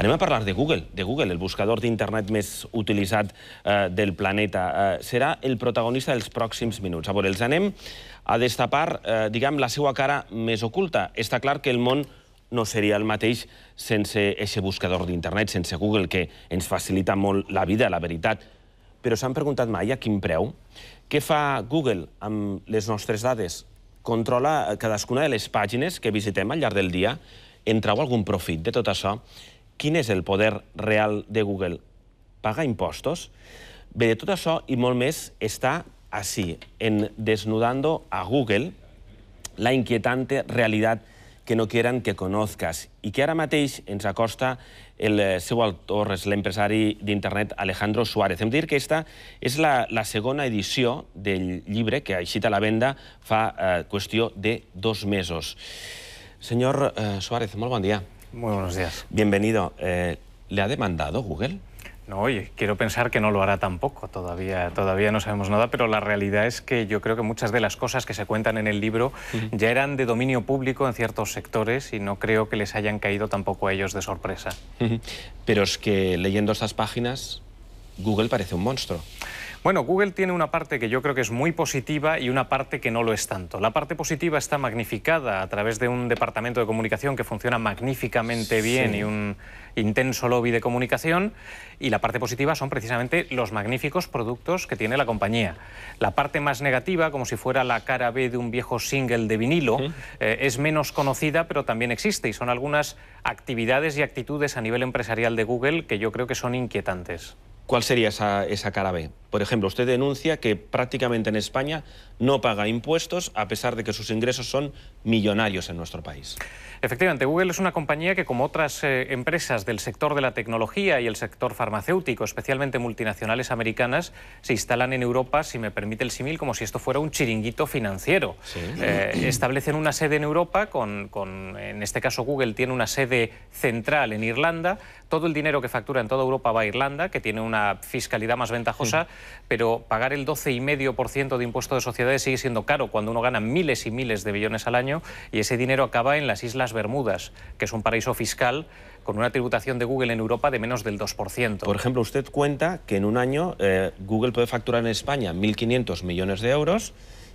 Anem a parlar de Google, de Google, el buscador d'internet més utilitzat eh, del planeta. Eh, serà el protagonista dels pròxims minuts. A veure, els anem a destapar, eh, diguem, la seva cara més oculta. Està clar que el món no seria el mateix sense aquest buscador d'internet, sense Google, que ens facilita molt la vida, la veritat. Però s'han preguntat mai a quin preu? Què fa Google amb les nostres dades? Controla eh, cadascuna de les pàgines que visitem al llarg del dia? En trau algun profit de tot això? Quin és el poder real de Google? Pagar impostos? Bé, de tot això i molt més està així, en Desnudando a Google, la inquietante realitat que no quieran que conozcas i que ara mateix ens acosta el eh, seu autor, és l'empresari d'internet Alejandro Suárez. Hem de dir que aquesta és la, la segona edició del llibre que ha eixit a la venda fa eh, qüestió de dos mesos. Senyor eh, Suárez, molt bon dia. Muy buenos días. Bienvenido. Eh, ¿Le ha demandado Google? No, oye, quiero pensar que no lo hará tampoco, todavía, todavía no sabemos nada, pero la realidad es que yo creo que muchas de las cosas que se cuentan en el libro ya eran de dominio público en ciertos sectores y no creo que les hayan caído tampoco a ellos de sorpresa. Pero es que leyendo estas páginas, Google parece un monstruo. Bueno, Google tiene una parte que yo creo que es muy positiva y una parte que no lo es tanto. La parte positiva está magnificada a través de un departamento de comunicación que funciona magníficamente bien y un intenso lobby de comunicación y la parte positiva son precisamente los magníficos productos que tiene la compañía. La parte más negativa, como si fuera la cara B de un viejo single de vinilo, eh, es menos conocida pero también existe y son algunas actividades y actitudes a nivel empresarial de Google que yo creo que son inquietantes. ¿Cuál sería esa, esa, cara B? Por ejemplo, usted denuncia que prácticamente en España no paga impuestos a pesar de que sus ingresos son millonarios en nuestro país. Efectivamente, Google es una compañía que, como otras eh, empresas del sector de la tecnología y el sector farmacéutico, especialmente multinacionales americanas, se instalan en Europa, si me permite el símil, como si esto fuera un chiringuito financiero. Eh, establecen una sede en Europa, con, en este caso Google tiene una sede central en Irlanda, todo el dinero que factura en toda Europa va a Irlanda, que tiene una fiscalidad más ventajosa, pero pagar el 12,5% de impuesto de sociedades sigue siendo caro cuando uno gana miles y miles de billones al año y ese dinero acaba en las Islas Bermudas, que es un paraíso fiscal con una tributación de Google en Europa de menos del 2%. Por ejemplo, usted cuenta que en un año eh, Google puede facturar en España 1.500 millones de euros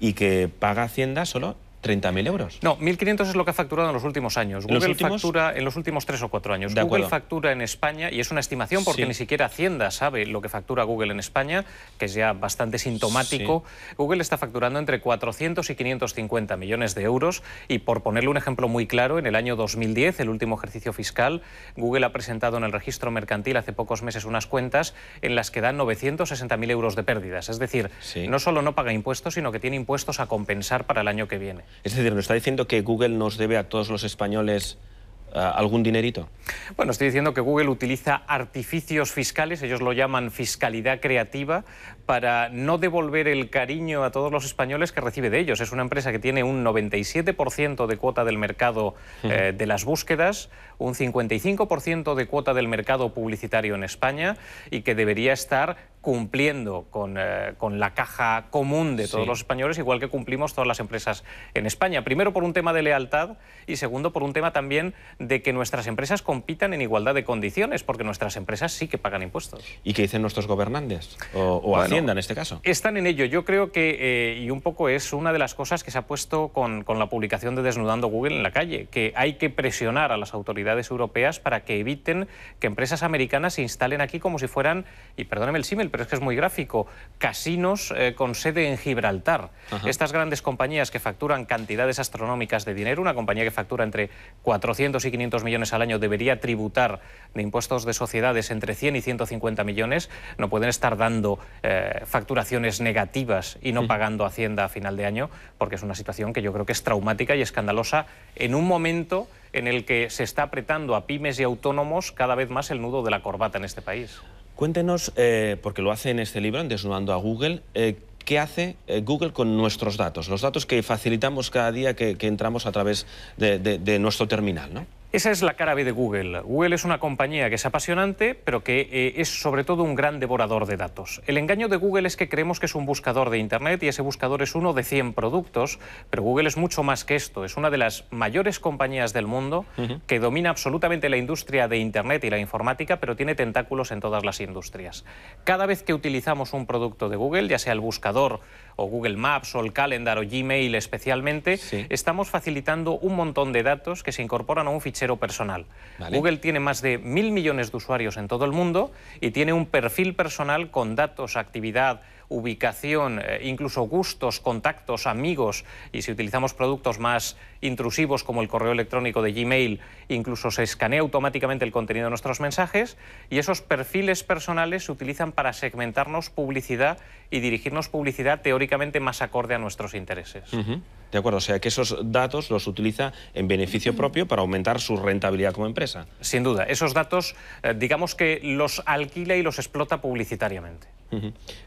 y que paga Hacienda solo ¿30.000 euros? No, 1.500 es lo que ha facturado en los últimos años. Google factura en los últimos tres o cuatro años. Google factura en España, y es una estimación porque ni siquiera Hacienda sabe lo que factura Google en España, que es ya bastante sintomático. Google está facturando entre 400 y 550 millones de euros. Y por ponerle un ejemplo muy claro, en el año 2010, el último ejercicio fiscal, Google ha presentado en el registro mercantil hace pocos meses unas cuentas en las que dan 960.000 euros de pérdidas. Es decir, no solo no paga impuestos, sino que tiene impuestos a compensar para el año que viene. Es decir, ¿nos está diciendo que Google nos debe a todos los españoles eh, algún dinerito? Bueno, estoy diciendo que Google utiliza artificios fiscales, ellos lo llaman fiscalidad creativa, para no devolver el cariño a todos los españoles que recibe de ellos. Es una empresa que tiene un 97% de cuota del mercado eh, de las búsquedas, un 55% de cuota del mercado publicitario en España y que debería estar cumpliendo con, eh, con la caja común de todos los españoles, igual que cumplimos todas las empresas en España. Primero por un tema de lealtad y segundo por un tema también de que nuestras empresas compitan en igualdad de condiciones, porque nuestras empresas sí que pagan impuestos. ¿Y qué dicen nuestros gobernantes o, Hacienda en este caso? Están en ello. Yo creo que, eh, y un poco es una de las cosas que se ha puesto con, con la publicación de Desnudando Google en la calle, que hay que presionar a las autoridades europeas para que eviten que empresas americanas se instalen aquí como si fueran, y perdóneme el símil, es que es muy gráfico, casinos eh, con sede en Gibraltar. Estas grandes compañías que facturan cantidades astronómicas de dinero, una compañía que factura entre 400 y 500 millones al año debería tributar de impuestos de sociedades entre 100 y 150 millones, no pueden estar dando eh, facturaciones negativas y no pagando Hacienda a final de año, porque es una situación que yo creo que es traumática y escandalosa en un momento en el que se está apretando a pymes y autónomos cada vez más el nudo de la corbata en este país. Cuéntenos, eh, porque lo hace en este libro, en Desnudando a Google, eh, ¿qué hace eh, Google con nuestros datos? Los datos que facilitamos cada día que, entramos a través de, de nuestro terminal, ¿no? Esa es la cara B de Google. Google es una compañía que es apasionante, pero que eh, es sobre todo un gran devorador de datos. El engaño de Google es que creemos que es un buscador de Internet y ese buscador es uno de 100 productos, pero Google es mucho más que esto. Es una de las mayores compañías del mundo que domina absolutamente la industria de Internet y la informática, pero tiene tentáculos en todas las industrias. Cada vez que utilizamos un producto de Google, ya sea el buscador, o Google Maps o el Calendar o Gmail especialmente, estamos facilitando un montón de datos que se incorporan a un fichero personal. Google tiene más de mil millones de usuarios en todo el mundo y tiene un perfil personal con datos, actividad, ubicación, eh, incluso gustos, contactos, amigos, y si utilizamos productos más intrusivos como el correo electrónico de Gmail, incluso se escanea automáticamente el contenido de nuestros mensajes, y esos perfiles personales se utilizan para segmentarnos publicidad y dirigirnos publicidad teóricamente más acorde a nuestros intereses. De acuerdo, o sea que esos datos los utiliza en beneficio propio para aumentar su rentabilidad como empresa. Sin duda, esos datos eh, digamos que los alquila y los explota publicitariamente.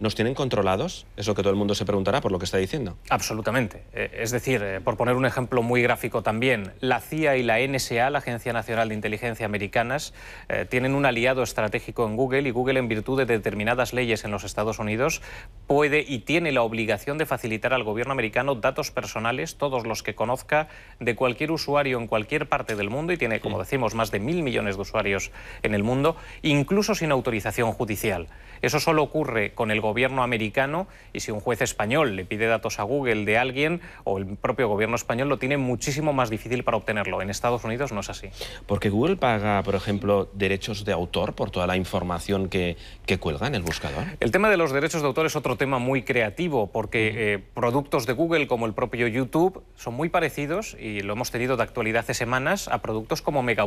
¿Nos tienen controlados? Eso que todo el mundo se preguntará por lo que está diciendo. Absolutamente. Eh, es decir, eh, por poner un ejemplo muy gráfico también, la CIA y la NSA, la Agencia Nacional de Inteligencia Americanas, eh, tienen un aliado estratégico en Google y Google, en virtud de determinadas leyes en los Estados Unidos, puede y tiene la obligación de facilitar al gobierno americano datos personales, todos los que conozca, de cualquier usuario en cualquier parte del mundo y tiene, como decimos, más de mil millones de usuarios en el mundo, incluso sin autorización judicial. Eso solo ocurre con el gobierno americano y si un juez español le pide datos a Google de alguien o el propio gobierno español lo tiene muchísimo más difícil para obtenerlo. En Estados Unidos no es así. Porque Google paga, por ejemplo, derechos de autor por toda la información que, que cuelga en el buscador. El tema de los derechos de autor es otro tema muy creativo porque eh, productos de Google como el propio YouTube son muy parecidos y lo hemos tenido de actualidad hace semanas a productos como Mega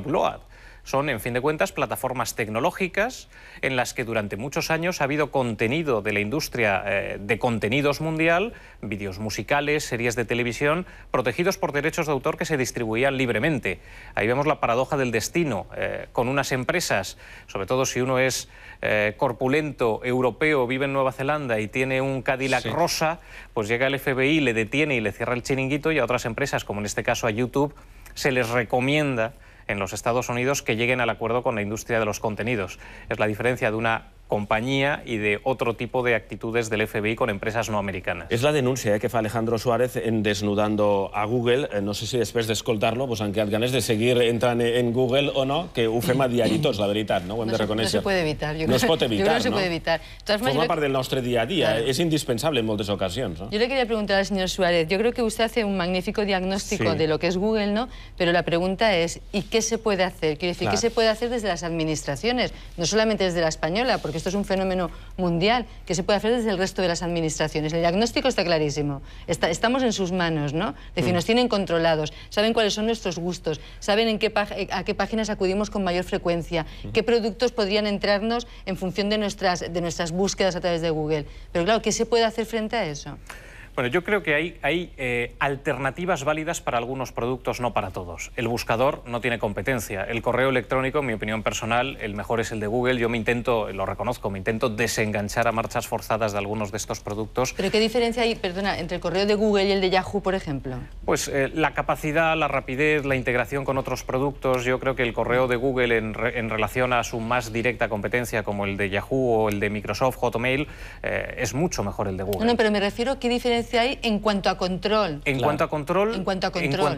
son, en fin de cuentas, plataformas tecnológicas en las que durante muchos años ha habido contenido de la industria eh, de contenidos mundial, vídeos musicales, series de televisión, protegidos por derechos de autor que se distribuían libremente. Ahí vemos la paradoja del destino, eh, con unas empresas, sobre todo si uno es eh, corpulento, europeo, vive en Nueva Zelanda y tiene un Cadillac rosa, pues llega el FBI, le detiene y le cierra el chiringuito y a otras empresas, como en este caso a YouTube, se les recomienda en los Estados Unidos que lleguen al acuerdo con la industria de los contenidos. Es la diferencia de una compañía y de otro tipo de actitudes del FBI con empresas no americanas. Es la denuncia eh, que fa Alejandro Suárez en desnudando a Google. Eh, no sé si después de escoltarlo, pues, aunque quedat ganes de seguir entran en Google o no, que ufema diariitos, la verdad, no? no se puede evitar. se puede evitar. Forma parte del nuestro día a día, es eh? indispensable en muchas ocasiones. Yo le quería preguntar al señor Suárez, yo creo que usted hace un magnífico diagnóstico de lo que es Google, ¿no? Pero la pregunta es, ¿y qué se puede hacer? Quiero decir, ¿qué se puede hacer desde las administraciones? No solamente desde la española, porque esto es un fenómeno mundial que se puede hacer desde el resto de las administraciones. El diagnóstico está clarísimo, estamos en sus manos, ¿no? decir, mm. nos tienen controlados, saben cuáles son nuestros gustos, saben eh, a qué páginas acudimos con mayor frecuencia, mm. qué productos podrían entrarnos en función de nuestras, de nuestras búsquedas a través de Google. Pero claro, ¿qué se puede hacer frente a eso? Bueno, yo creo que hay, eh, alternativas válidas para algunos productos, no para todos. El buscador no tiene competencia. El correo electrónico, en mi opinión personal, el mejor es el de Google. Yo me intento, lo reconozco, me intento desenganchar a marchas forzadas de algunos de estos productos. ¿Pero qué diferencia hay, perdona, entre el correo de Google y el de Yahoo, por ejemplo? Pues eh, la capacidad, la rapidez, la integración con otros productos. Yo creo que el correo de Google en, relación a su más directa competencia, como el de Yahoo o el de Microsoft, Hotmail, eh, es mucho mejor el de Google. No, pero me refiero qué diferencia diferencia hay en cuanto a control? En cuanto a control, en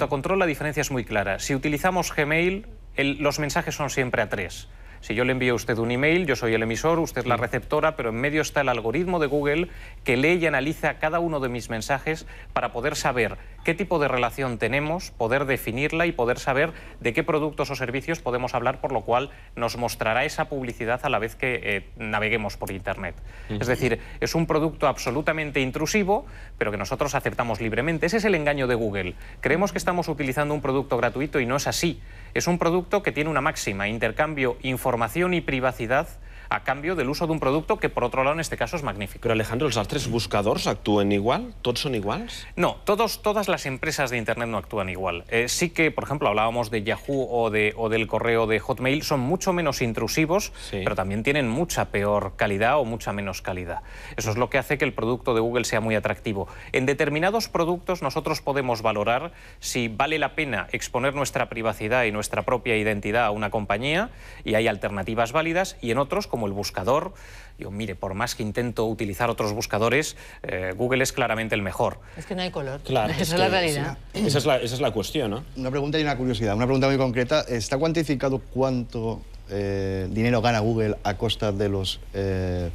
cuanto la diferencia es muy clara. Si utilizamos Gmail, los mensajes son siempre a tres. Si yo le envío a usted un email, yo soy el emisor, usted es la mm. receptora, pero en medio está el algoritmo de Google que lee y analiza cada uno de mis mensajes para poder saber qué tipo de relación tenemos, poder definirla y poder saber de qué productos o servicios podemos hablar, por lo cual nos mostrará esa publicidad a la vez que eh, naveguemos por Internet. Es decir, es un producto absolutamente intrusivo, pero que nosotros aceptamos libremente. Ese es el engaño de Google. Creemos que estamos utilizando un producto gratuito y no es así. Es un producto que tiene una máxima, intercambio, información y privacidad a cambio del uso de un producto que, por otro lado, en este caso es magnífico. Pero, Alejandro, ¿los tres buscadores actúan igual? ¿Todos son iguales? No, todos, todas las empresas de Internet no actúan igual. Eh, sí que, por ejemplo, hablábamos de Yahoo o, de, o del correo de Hotmail, son mucho menos intrusivos, pero también tienen mucha peor calidad o mucha menos calidad. Eso es lo que hace que el producto de Google sea muy atractivo. En determinados productos nosotros podemos valorar si vale la pena exponer nuestra privacidad y nuestra propia identidad a una compañía, y hay alternativas válidas, y en otros, como el buscador. Yo, mire, por más que intento utilizar otros buscadores, eh, Google es claramente el mejor. Es que no hay color. Claro, esa es, la realidad. Esa, es la, cuestión, Una pregunta y una curiosidad. Una pregunta muy concreta. ¿Está cuantificado cuánto eh, dinero gana Google a costa de los eh,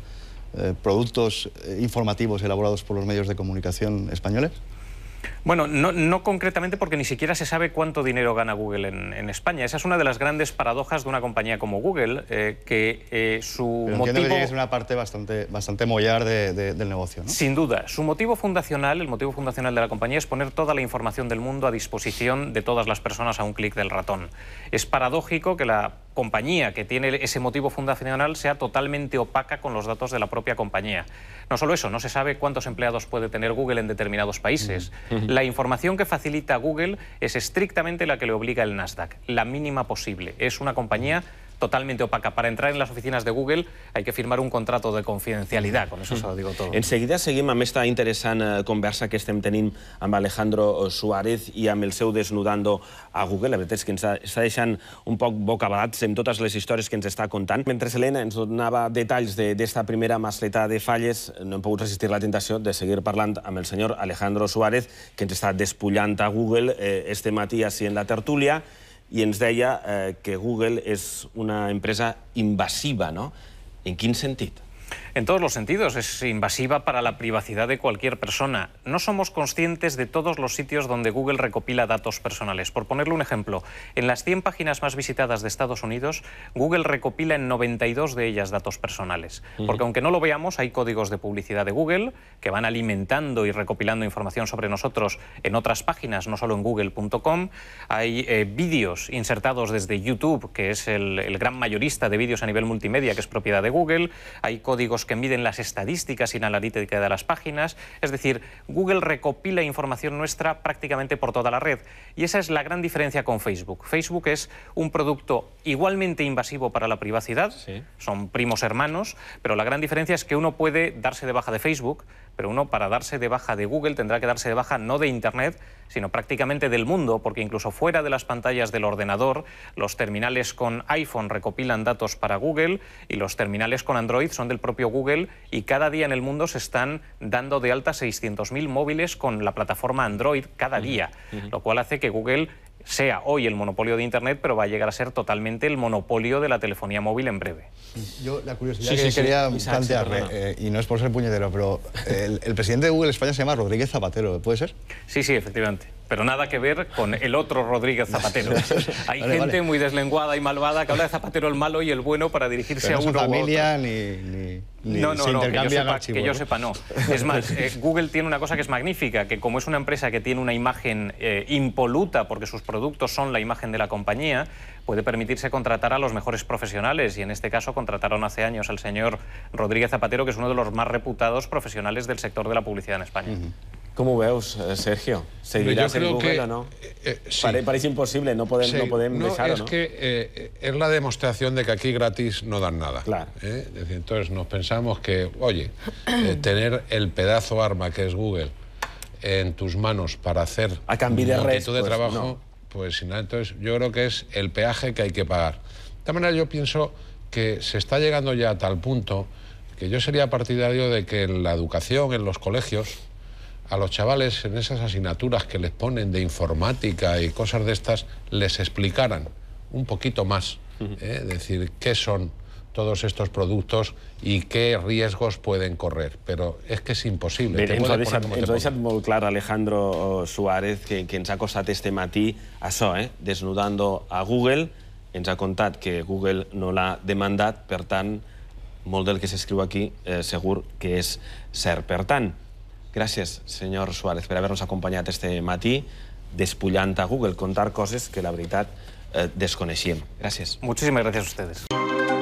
productos informativos elaborados por los medios de comunicación españoles? Bueno, no, concretamente porque ni siquiera se sabe cuánto dinero gana Google en, España. Esa es una de las grandes paradojas de una compañía como Google, eh, que eh, su motivo... es una parte bastante, bastante mollar del negocio, Sin duda. Su motivo fundacional, el motivo fundacional de la compañía es poner toda la información del mundo a disposición de todas las personas a un clic del ratón. Es paradójico que la compañía que tiene ese motivo fundacional sea totalmente opaca con los datos de la propia compañía. No solo eso, no se sabe cuántos empleados puede tener Google en determinados países. La información que facilita Google es estrictamente la que le obliga el Nasdaq, la mínima posible. Es una compañía totalmente opaca. Para entrar en las oficinas de Google hay que firmar un contrato de confidencialitat, con eso se lo digo todo. En seguida seguim amb aquesta interessant eh, conversa que estem tenint amb Alejandro eh, Suárez i amb el seu desnudando a Google. La veritat és que ens està deixant un poc bocabadats en totes les històries que ens està contant. Mentre Helena ens donava detalls d'esta de, primera masleta de falles, no hem pogut resistir la tentació de seguir parlant amb el senyor Alejandro Suárez, que ens està despullant a Google eh, este matí així en la tertúlia i ens deia eh, que Google és una empresa invasiva, no? En quin sentit? En todos los sentidos, es invasiva para la privacidad de cualquier persona. No somos conscientes de todos los sitios donde Google recopila datos personales. Por ponerle un ejemplo, en las 100 páginas más visitadas de Estados Unidos, Google recopila en 92 de ellas datos personales. Porque aunque no lo veamos, hay códigos de publicidad de Google que van alimentando y recopilando información sobre nosotros en otras páginas, no solo en google.com. Hay eh, vídeos insertados desde YouTube, que es el, el gran mayorista de vídeos a nivel multimedia, que es propiedad de Google. Hay códigos que miden las estadísticas y la analítica de las páginas. Es decir, Google recopila información nuestra prácticamente por toda la red. Y esa es la gran diferencia con Facebook. Facebook es un producto igualmente invasivo para la privacidad. Son primos hermanos, pero la gran diferencia es que uno puede darse de baja de Facebook, pero uno para darse de baja de Google tendrá que darse de baja no de Internet, sino prácticamente del mundo, porque incluso fuera de las pantallas del ordenador, los terminales con iPhone recopilan datos para Google y los terminales con Android son del propio Google. Google y cada día en el mundo se están dando de alta 600.000 móviles con la plataforma Android cada día, lo cual hace que Google sea hoy el monopolio de Internet, pero va a llegar a ser totalmente el monopolio de la telefonía móvil en breve. Yo la curiosidad que quería eh, y no es por ser puñetero, pero el, el presidente de Google España se llama Rodríguez Zapatero, ¿puede ser? Sí, sí, efectivamente pero nada que ver con el otro Rodríguez Zapatero. Hay gente muy deslenguada y malvada que habla de Zapatero el malo y el bueno para dirigirse a uno familia, u otro. Ni, no, no, no, que, yo sepa, que ¿no? sepa, no. Es más, eh, Google tiene una cosa que es magnífica, que como es una empresa que tiene una imagen eh, impoluta porque sus productos son la imagen de la compañía, puede permitirse contratar a los mejores profesionales y en este caso contrataron hace años al señor Rodríguez Zapatero, que es uno de los más reputados profesionales del sector de la publicidad en España. ¿Cómo veos, Sergio? ¿Seguirás en Google o no? Eh, eh, parece imposible, no podemos dejarlo. es que eh, es la demostración de que aquí gratis no dan nada. Entonces nos pensamos que, oye, tener el pedazo arma que es Google en tus manos para hacer a cambio de un de pues, trabajo, pues, sin nada. Entonces yo creo que es el peaje que hay que pagar. De manera yo pienso que se está llegando ya a tal punto que yo sería partidario de que en la educación, en los colegios a los chavales en esas asignaturas que les ponen de informática y cosas de estas, les explicaran un poquito más, ¿eh? decir, qué son todos estos productos y qué riesgos pueden correr. Pero es que es imposible. Bé, ens ho, Alejandro Suárez, que, que ens ha este matí això, eh? desnudando a Google, ens ha contat que Google no la demandat, per tant, que del que aquí eh, seguro que es ser Per Gràcies, senyor Suárez, per haver-nos acompanyat este matí despullant a Google, contar coses que, la veritat, eh, desconeixíem. Gràcies. Moltíssimes gràcies a vostès.